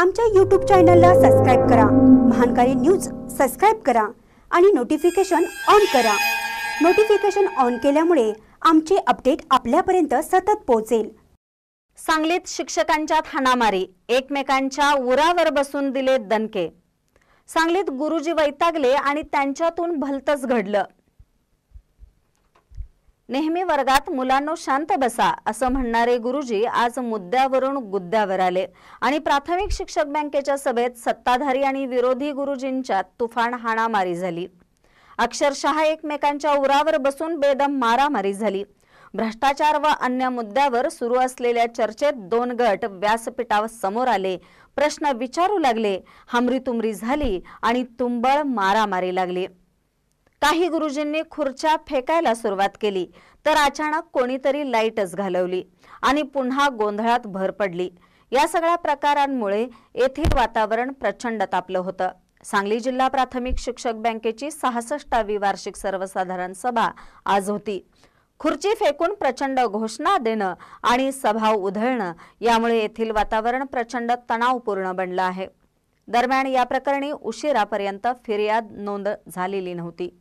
आमच्या यूट्यूब चॅनलला सबस्क्राईब करा महानकारी न्यूज सबस्क्राईब करा आणि नोटिफिकेशन ऑन करा नोटिफिकेशन ऑन केल्यामुळे आमचे अपडेट आपल्यापर्यंत सतत पोहोचेल सांगलीत शिक्षकांच्या हाणामारी एकमेकांच्या उरावर बसून दिले दणके सांगलीत गुरुजी वैतागले आणि त्यांच्यातून भलतच घडलं नेहमी वर्गात मुलांनो शांत बसा असं म्हणणारे गुरुजी आज मुद्द्यावरून गुद्द्यावर आले आणि प्राथमिक शिक्षक बँकेच्या सभेत सत्ताधारी आणि विरोधी गुरुजींच्या तुफान हाणामारी झाली अक्षरशः एकमेकांच्या उरावर बसून बेदम मारामारी झाली भ्रष्टाचार व अन्य मुद्द्यावर सुरू असलेल्या चर्चेत दोन गट व्यासपीठावर समोर आले प्रश्न विचारू लागले हमरी तुमरी झाली आणि तुंबळ मारामारी लागली काही गुरुजींनी खुर्च्या फेकायला सुरुवात केली तर अचानक कोणीतरी लाईटच घालवली आणि पुन्हा गोंधळात भर पडली या सगळ्या प्रकारांमुळे येथील वातावरण प्रचंड तापलं होतं सांगली जिल्हा प्राथमिक शिक्षक बँकेची सहासष्टावी वार्षिक सर्वसाधारण सभा आज होती खुर्ची फेकून प्रचंड घोषणा देणं आणि सभा उधळणं यामुळे येथील वातावरण प्रचंड तणावपूर्ण बनलं आहे दरम्यान या प्रकरणी उशिरापर्यंत फिर्याद नोंद झालेली नव्हती